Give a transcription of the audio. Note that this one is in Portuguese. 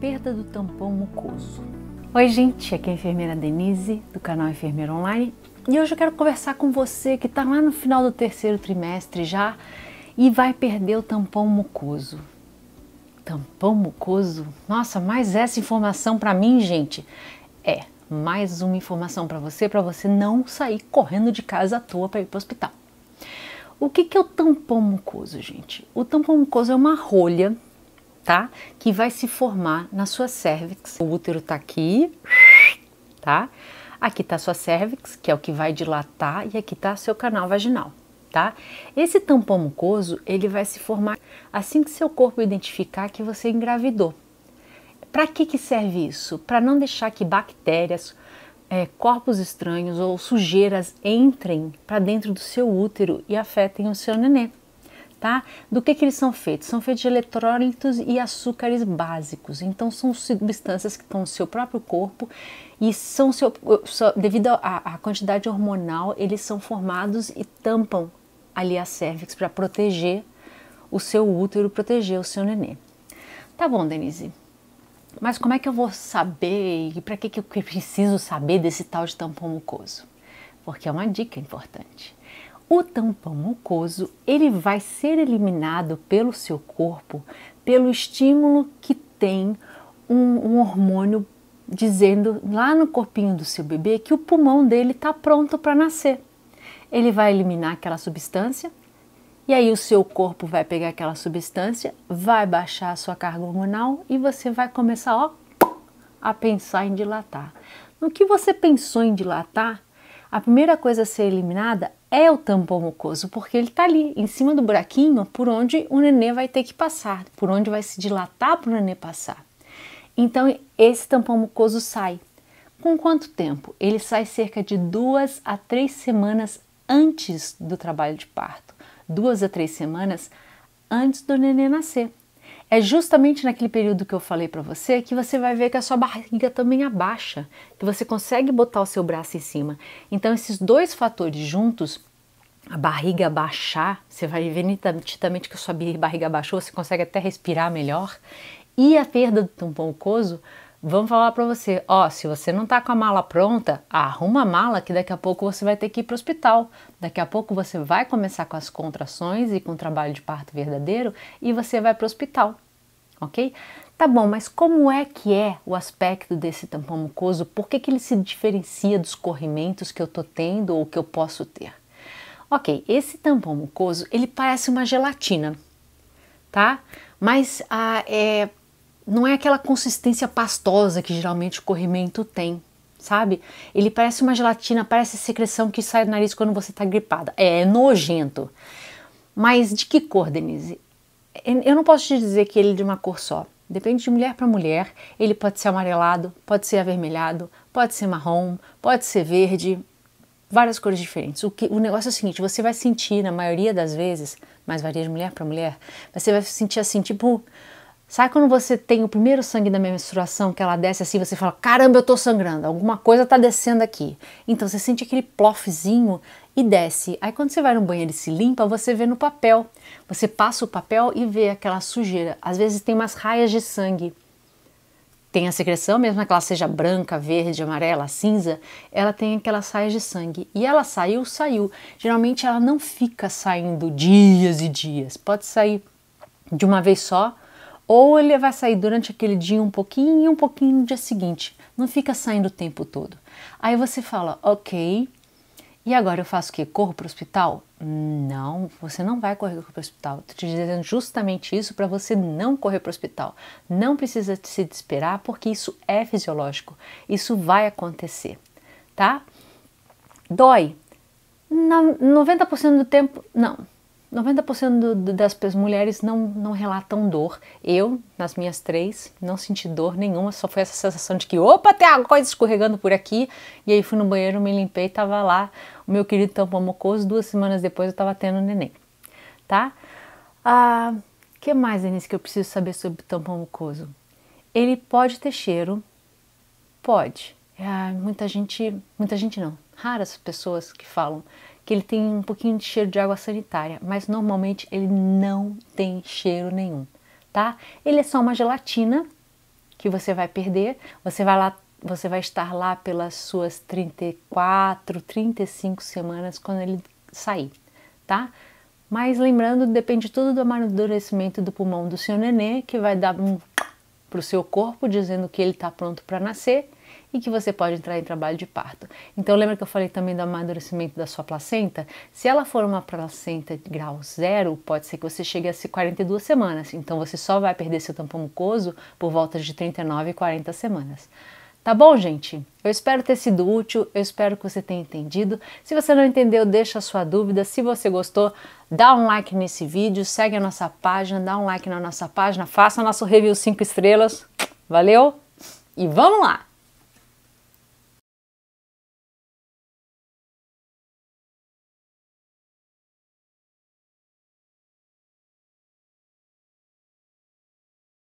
perda do tampão mucoso. Oi, gente, aqui é a enfermeira Denise do canal Enfermeira Online e hoje eu quero conversar com você que está lá no final do terceiro trimestre já e vai perder o tampão mucoso. Tampão mucoso? Nossa, mais essa informação para mim, gente. É, mais uma informação para você, para você não sair correndo de casa à toa para ir para o hospital. O que, que é o tampão mucoso, gente? O tampão mucoso é uma rolha tá? Que vai se formar na sua cervix. O útero tá aqui, tá? Aqui tá sua cervix, que é o que vai dilatar, e aqui tá seu canal vaginal, tá? Esse tampão mucoso, ele vai se formar assim que seu corpo identificar que você engravidou. Para que que serve isso? Para não deixar que bactérias, é, corpos estranhos ou sujeiras entrem para dentro do seu útero e afetem o seu neném tá? Do que, que eles são feitos? São feitos de eletrólitos e açúcares básicos. Então, são substâncias que estão no seu próprio corpo e são seu, devido à quantidade hormonal, eles são formados e tampam ali a cervix para proteger o seu útero, proteger o seu nenê. Tá bom, Denise. Mas como é que eu vou saber e para que, que eu preciso saber desse tal de tampão mucoso? Porque é uma dica importante. O tampão mucoso ele vai ser eliminado pelo seu corpo pelo estímulo que tem um, um hormônio dizendo lá no corpinho do seu bebê que o pulmão dele está pronto para nascer. Ele vai eliminar aquela substância e aí o seu corpo vai pegar aquela substância, vai baixar a sua carga hormonal e você vai começar ó, a pensar em dilatar. No que você pensou em dilatar, a primeira coisa a ser eliminada é o tampão mucoso, porque ele está ali, em cima do buraquinho, por onde o nenê vai ter que passar, por onde vai se dilatar para o nenê passar. Então, esse tampão mucoso sai. Com quanto tempo? Ele sai cerca de duas a três semanas antes do trabalho de parto. Duas a três semanas antes do nenê nascer. É justamente naquele período que eu falei para você que você vai ver que a sua barriga também abaixa, que você consegue botar o seu braço em cima. Então, esses dois fatores juntos a barriga baixar, você vai ver nitidamente que a sua barriga baixou, você consegue até respirar melhor, e a perda do tampão mucoso Vamos falar para você, ó, se você não tá com a mala pronta, arruma a mala que daqui a pouco você vai ter que ir para o hospital. Daqui a pouco você vai começar com as contrações e com o trabalho de parto verdadeiro e você vai para o hospital. OK? Tá bom, mas como é que é o aspecto desse tampão mucoso? Por que, que ele se diferencia dos corrimentos que eu tô tendo ou que eu posso ter? Ok, esse tampão mucoso ele parece uma gelatina, tá? Mas ah, é, não é aquela consistência pastosa que geralmente o corrimento tem, sabe? Ele parece uma gelatina, parece secreção que sai do nariz quando você está gripada. É, é nojento. Mas de que cor, Denise? Eu não posso te dizer que ele é de uma cor só. Depende de mulher para mulher. Ele pode ser amarelado, pode ser avermelhado, pode ser marrom, pode ser verde, várias cores diferentes. O, que, o negócio é o seguinte: você vai sentir, na maioria das vezes, mas varia de mulher para mulher, você vai sentir assim, tipo Sabe quando você tem o primeiro sangue da menstruação, que ela desce assim, você fala: caramba, eu tô sangrando, alguma coisa tá descendo aqui. Então você sente aquele plofzinho e desce. Aí quando você vai no banheiro e se limpa, você vê no papel. Você passa o papel e vê aquela sujeira. Às vezes tem umas raias de sangue. Tem a secreção, mesmo né, que ela seja branca, verde, amarela, cinza, ela tem aquelas raias de sangue. E ela saiu, saiu. Geralmente ela não fica saindo dias e dias. Pode sair de uma vez só ou ele vai sair durante aquele dia um pouquinho e um pouquinho no dia seguinte. Não fica saindo o tempo todo. Aí você fala, ok, e agora eu faço o quê? Corro para o hospital? Não, você não vai correr para o hospital. Estou te dizendo justamente isso para você não correr para o hospital. Não precisa se desesperar porque isso é fisiológico. Isso vai acontecer, tá? Dói? 90% do tempo, não. 90% das mulheres não, não relatam dor. Eu, nas minhas três, não senti dor nenhuma, só foi essa sensação de que, opa, tem alguma coisa escorregando por aqui. E aí fui no banheiro, me limpei, tava lá o meu querido tampão mocoso. Duas semanas depois eu tava tendo neném, tá? Ah, que mais, Denise, que eu preciso saber sobre tampão mucoso? Ele pode ter cheiro, pode. Ah, muita gente, muita gente não, raras pessoas que falam que ele tem um pouquinho de cheiro de água sanitária, mas normalmente ele não tem cheiro nenhum, tá? Ele é só uma gelatina que você vai perder, você vai lá você vai estar lá pelas suas 34, 35 semanas quando ele sair, tá? Mas lembrando, depende tudo do amadurecimento do pulmão do seu nenê, que vai dar um pro seu corpo dizendo que ele está pronto para nascer e que você pode entrar em trabalho de parto. Então lembra que eu falei também do amadurecimento da sua placenta? Se ela for uma placenta de grau zero, pode ser que você chegue a 42 semanas. Então você só vai perder seu tampão mucoso por volta de 39 e 40 semanas. Tá bom, gente? Eu espero ter sido útil, eu espero que você tenha entendido. Se você não entendeu, deixa a sua dúvida. Se você gostou, dá um like nesse vídeo, segue a nossa página, dá um like na nossa página, faça nosso review 5 estrelas. Valeu? E vamos lá!